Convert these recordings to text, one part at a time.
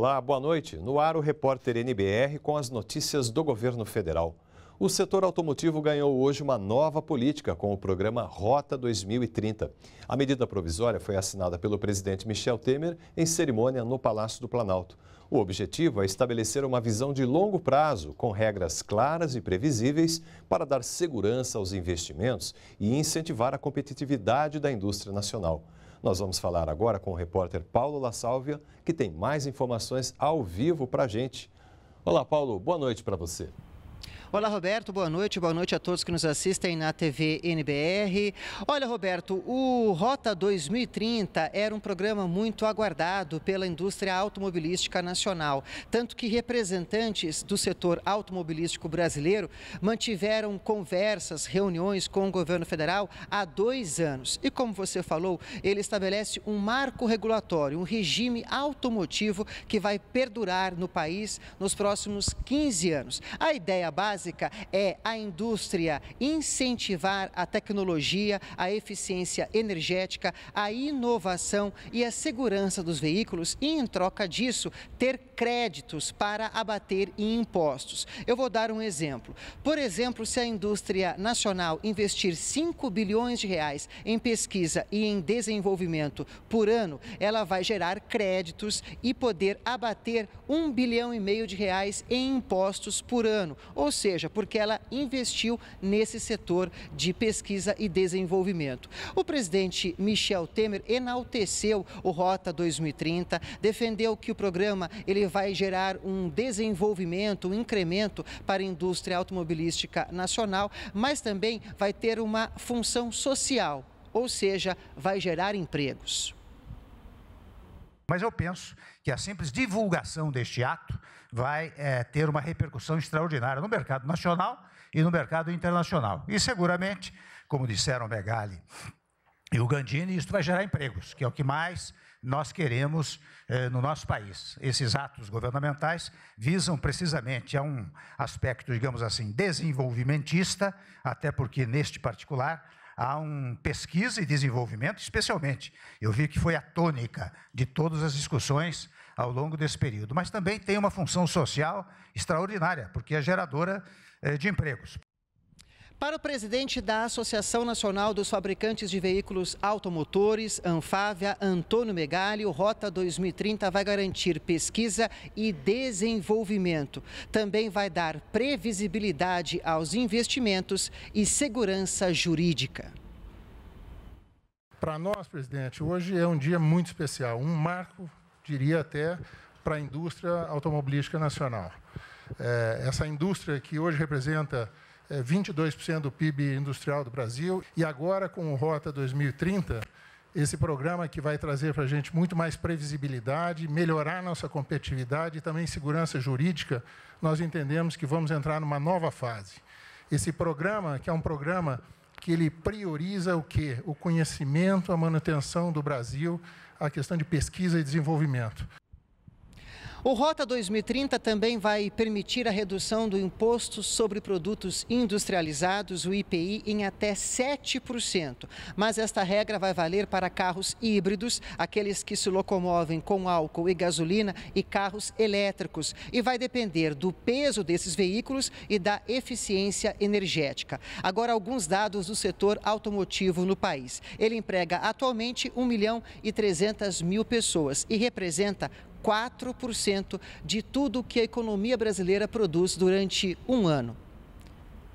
Olá, boa noite. No ar o repórter NBR com as notícias do governo federal. O setor automotivo ganhou hoje uma nova política com o programa Rota 2030. A medida provisória foi assinada pelo presidente Michel Temer em cerimônia no Palácio do Planalto. O objetivo é estabelecer uma visão de longo prazo, com regras claras e previsíveis, para dar segurança aos investimentos e incentivar a competitividade da indústria nacional. Nós vamos falar agora com o repórter Paulo La Sálvia, que tem mais informações ao vivo para a gente. Olá, Paulo, boa noite para você. Olá, Roberto, boa noite, boa noite a todos que nos assistem na TV NBR. Olha, Roberto, o Rota 2030 era um programa muito aguardado pela indústria automobilística nacional, tanto que representantes do setor automobilístico brasileiro mantiveram conversas, reuniões com o governo federal há dois anos. E como você falou, ele estabelece um marco regulatório, um regime automotivo que vai perdurar no país nos próximos 15 anos. A ideia base básica é a indústria incentivar a tecnologia, a eficiência energética, a inovação e a segurança dos veículos e, em troca disso, ter créditos para abater em impostos. Eu vou dar um exemplo. Por exemplo, se a indústria nacional investir 5 bilhões de reais em pesquisa e em desenvolvimento por ano, ela vai gerar créditos e poder abater 1 bilhão e meio de reais em impostos por ano, ou seja, seja, porque ela investiu nesse setor de pesquisa e desenvolvimento. O presidente Michel Temer enalteceu o Rota 2030, defendeu que o programa ele vai gerar um desenvolvimento, um incremento para a indústria automobilística nacional, mas também vai ter uma função social, ou seja, vai gerar empregos. Mas eu penso que a simples divulgação deste ato vai é, ter uma repercussão extraordinária no mercado nacional e no mercado internacional. E seguramente, como disseram Megali e o Gandini, isso vai gerar empregos, que é o que mais nós queremos é, no nosso país. Esses atos governamentais visam precisamente a um aspecto, digamos assim, desenvolvimentista, até porque neste particular há um pesquisa e desenvolvimento, especialmente. Eu vi que foi a tônica de todas as discussões ao longo desse período. Mas também tem uma função social extraordinária, porque é geradora eh, de empregos. Para o presidente da Associação Nacional dos Fabricantes de Veículos Automotores, Anfávia, Antônio Megali, o Rota 2030 vai garantir pesquisa e desenvolvimento. Também vai dar previsibilidade aos investimentos e segurança jurídica. Para nós, presidente, hoje é um dia muito especial, um marco, diria até, para a indústria automobilística nacional. É, essa indústria que hoje representa 22% é, do PIB industrial do Brasil. E agora, com o Rota 2030, esse programa que vai trazer para a gente muito mais previsibilidade, melhorar nossa competitividade e também segurança jurídica, nós entendemos que vamos entrar numa nova fase. Esse programa, que é um programa que ele prioriza o quê? O conhecimento, a manutenção do Brasil, a questão de pesquisa e desenvolvimento. O Rota 2030 também vai permitir a redução do imposto sobre produtos industrializados, o IPI, em até 7%. Mas esta regra vai valer para carros híbridos, aqueles que se locomovem com álcool e gasolina, e carros elétricos. E vai depender do peso desses veículos e da eficiência energética. Agora, alguns dados do setor automotivo no país. Ele emprega atualmente 1 milhão e 300 mil pessoas e representa 4% de tudo que a economia brasileira produz durante um ano.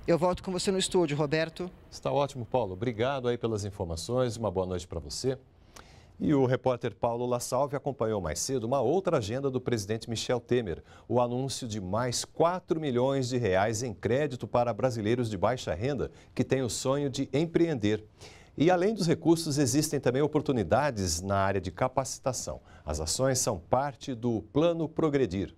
Eu volto com você no estúdio, Roberto. Está ótimo, Paulo. Obrigado aí pelas informações. Uma boa noite para você. E o repórter Paulo Lassalve acompanhou mais cedo uma outra agenda do presidente Michel Temer, o anúncio de mais 4 milhões de reais em crédito para brasileiros de baixa renda que têm o sonho de empreender. E além dos recursos, existem também oportunidades na área de capacitação. As ações são parte do Plano Progredir.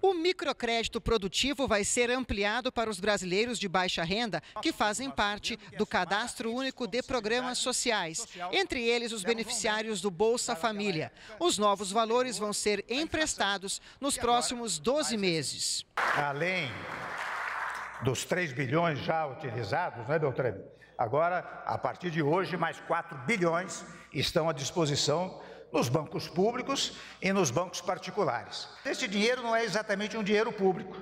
O microcrédito produtivo vai ser ampliado para os brasileiros de baixa renda que fazem parte do cadastro único de programas sociais, entre eles os beneficiários do Bolsa Família. Os novos valores vão ser emprestados nos próximos 12 meses. Além dos 3 bilhões já utilizados, não é, Beltrame? Agora, a partir de hoje, mais 4 bilhões estão à disposição nos bancos públicos e nos bancos particulares. Este dinheiro não é exatamente um dinheiro público,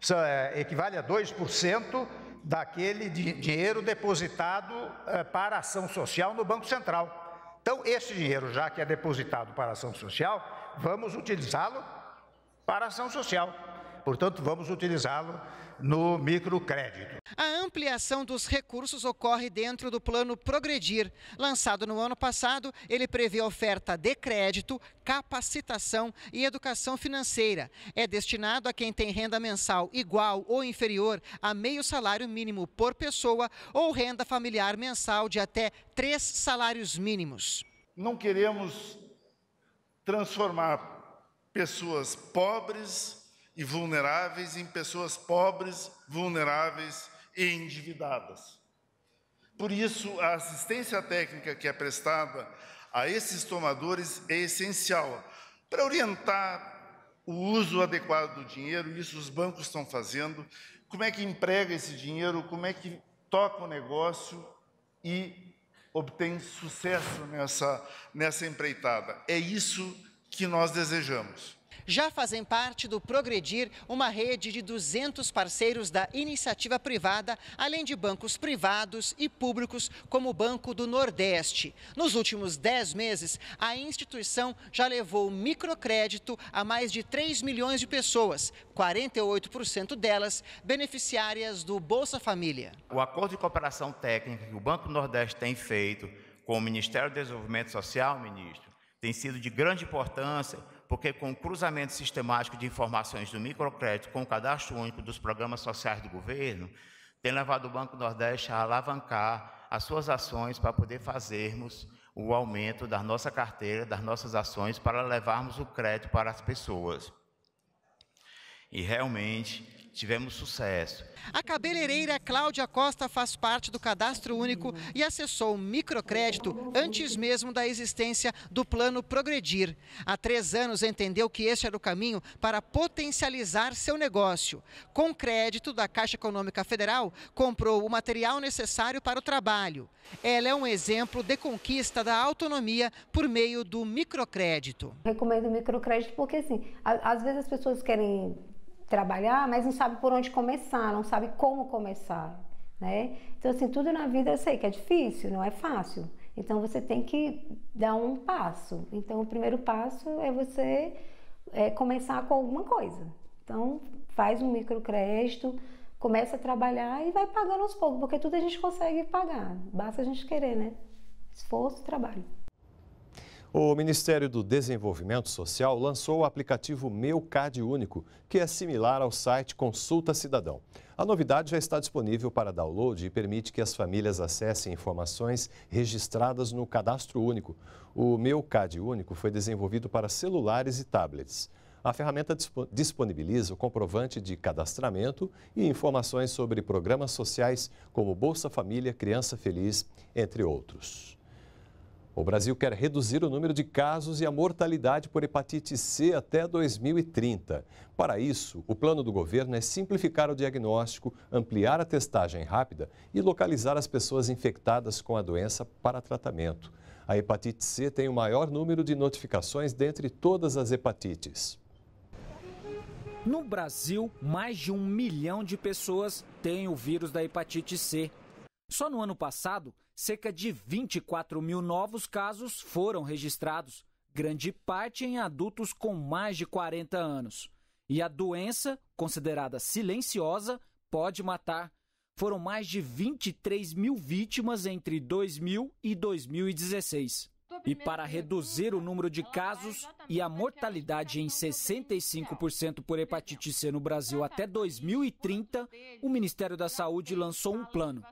Isso é, equivale a 2% daquele di dinheiro depositado é, para ação social no Banco Central. Então, esse dinheiro, já que é depositado para ação social, vamos utilizá-lo para ação social. Portanto, vamos utilizá-lo no microcrédito. A ampliação dos recursos ocorre dentro do plano Progredir. Lançado no ano passado, ele prevê oferta de crédito, capacitação e educação financeira. É destinado a quem tem renda mensal igual ou inferior a meio salário mínimo por pessoa ou renda familiar mensal de até três salários mínimos. Não queremos transformar pessoas pobres e vulneráveis, em pessoas pobres, vulneráveis e endividadas. Por isso, a assistência técnica que é prestada a esses tomadores é essencial para orientar o uso adequado do dinheiro, isso os bancos estão fazendo, como é que emprega esse dinheiro, como é que toca o negócio e obtém sucesso nessa, nessa empreitada. É isso que nós desejamos já fazem parte do Progredir, uma rede de 200 parceiros da iniciativa privada, além de bancos privados e públicos, como o Banco do Nordeste. Nos últimos 10 meses, a instituição já levou microcrédito a mais de 3 milhões de pessoas, 48% delas beneficiárias do Bolsa Família. O acordo de cooperação técnica que o Banco do Nordeste tem feito com o Ministério do Desenvolvimento Social, ministro, tem sido de grande importância, porque com o cruzamento sistemático de informações do microcrédito com o cadastro único dos programas sociais do governo, tem levado o Banco Nordeste a alavancar as suas ações para poder fazermos o aumento da nossa carteira, das nossas ações, para levarmos o crédito para as pessoas. E realmente tivemos sucesso. A cabeleireira Cláudia Costa faz parte do cadastro único e acessou o microcrédito antes mesmo da existência do plano Progredir. Há três anos entendeu que este era o caminho para potencializar seu negócio. Com crédito da Caixa Econômica Federal, comprou o material necessário para o trabalho. Ela é um exemplo de conquista da autonomia por meio do microcrédito. Recomendo o microcrédito porque, assim, às vezes as pessoas querem trabalhar, mas não sabe por onde começar, não sabe como começar, né? Então, assim, tudo na vida eu sei que é difícil, não é fácil. Então, você tem que dar um passo. Então, o primeiro passo é você é, começar com alguma coisa. Então, faz um microcrédito, começa a trabalhar e vai pagando aos poucos, porque tudo a gente consegue pagar, basta a gente querer, né? Esforço, trabalho. O Ministério do Desenvolvimento Social lançou o aplicativo Meu Cad Único, que é similar ao site Consulta Cidadão. A novidade já está disponível para download e permite que as famílias acessem informações registradas no Cadastro Único. O Meu Cad Único foi desenvolvido para celulares e tablets. A ferramenta disponibiliza o comprovante de cadastramento e informações sobre programas sociais como Bolsa Família, Criança Feliz, entre outros. O Brasil quer reduzir o número de casos e a mortalidade por hepatite C até 2030. Para isso, o plano do governo é simplificar o diagnóstico, ampliar a testagem rápida e localizar as pessoas infectadas com a doença para tratamento. A hepatite C tem o maior número de notificações dentre todas as hepatites. No Brasil, mais de um milhão de pessoas têm o vírus da hepatite C. Só no ano passado, cerca de 24 mil novos casos foram registrados, grande parte em adultos com mais de 40 anos. E a doença, considerada silenciosa, pode matar. Foram mais de 23 mil vítimas entre 2000 e 2016. E para reduzir o número de é casos e a mortalidade tá em 65% por hepatite C no Brasil até 2030, o Ministério da Saúde lançou um plano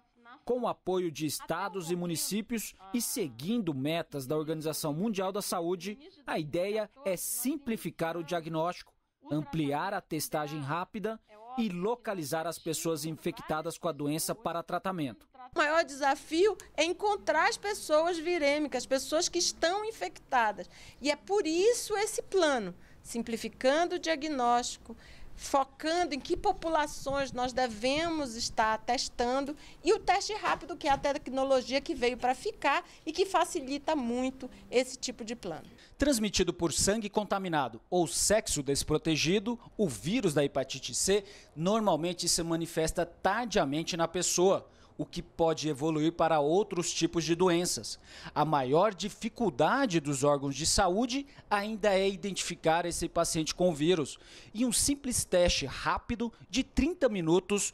com o apoio de estados e municípios e seguindo metas da Organização Mundial da Saúde, a ideia é simplificar o diagnóstico, ampliar a testagem rápida e localizar as pessoas infectadas com a doença para tratamento. O maior desafio é encontrar as pessoas virêmicas, pessoas que estão infectadas. E é por isso esse plano simplificando o diagnóstico, focando em que populações nós devemos estar testando e o teste rápido, que é a tecnologia que veio para ficar e que facilita muito esse tipo de plano. Transmitido por sangue contaminado ou sexo desprotegido, o vírus da hepatite C normalmente se manifesta tardiamente na pessoa o que pode evoluir para outros tipos de doenças. A maior dificuldade dos órgãos de saúde ainda é identificar esse paciente com vírus, e um simples teste rápido de 30 minutos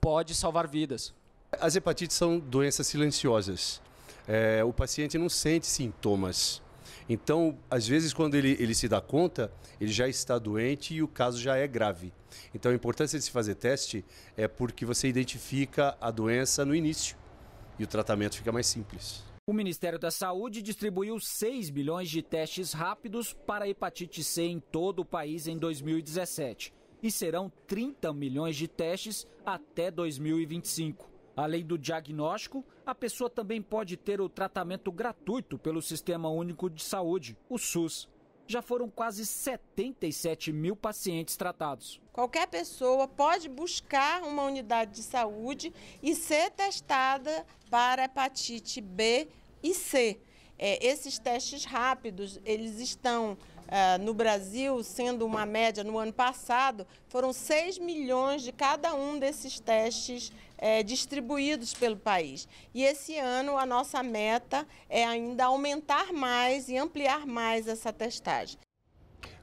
pode salvar vidas. As hepatites são doenças silenciosas. É, o paciente não sente sintomas então, às vezes, quando ele, ele se dá conta, ele já está doente e o caso já é grave. Então, a importância de se fazer teste é porque você identifica a doença no início e o tratamento fica mais simples. O Ministério da Saúde distribuiu 6 bilhões de testes rápidos para hepatite C em todo o país em 2017 e serão 30 milhões de testes até 2025. Além do diagnóstico, a pessoa também pode ter o tratamento gratuito pelo Sistema Único de Saúde, o SUS. Já foram quase 77 mil pacientes tratados. Qualquer pessoa pode buscar uma unidade de saúde e ser testada para hepatite B e C. É, esses testes rápidos, eles estão eh, no Brasil, sendo uma média no ano passado, foram 6 milhões de cada um desses testes é, distribuídos pelo país. E esse ano a nossa meta é ainda aumentar mais e ampliar mais essa testagem.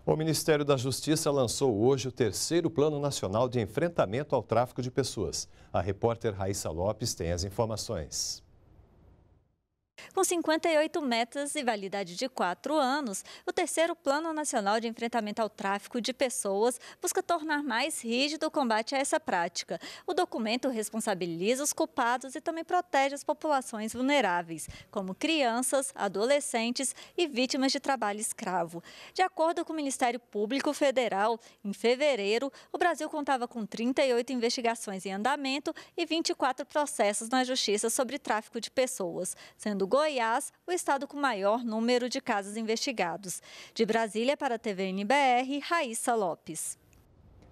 O Ministério da Justiça lançou hoje o terceiro Plano Nacional de Enfrentamento ao Tráfico de Pessoas. A repórter Raíssa Lopes tem as informações. Com 58 metas e validade de quatro anos, o terceiro Plano Nacional de Enfrentamento ao Tráfico de Pessoas busca tornar mais rígido o combate a essa prática. O documento responsabiliza os culpados e também protege as populações vulneráveis, como crianças, adolescentes e vítimas de trabalho escravo. De acordo com o Ministério Público Federal, em fevereiro, o Brasil contava com 38 investigações em andamento e 24 processos na Justiça sobre tráfico de pessoas, sendo Goiás, o estado com maior número de casos investigados. De Brasília para a TV NBR, Raíssa Lopes.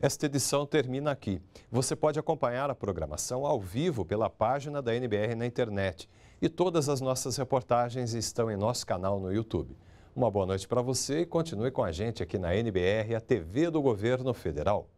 Esta edição termina aqui. Você pode acompanhar a programação ao vivo pela página da NBR na internet. E todas as nossas reportagens estão em nosso canal no YouTube. Uma boa noite para você e continue com a gente aqui na NBR, a TV do Governo Federal.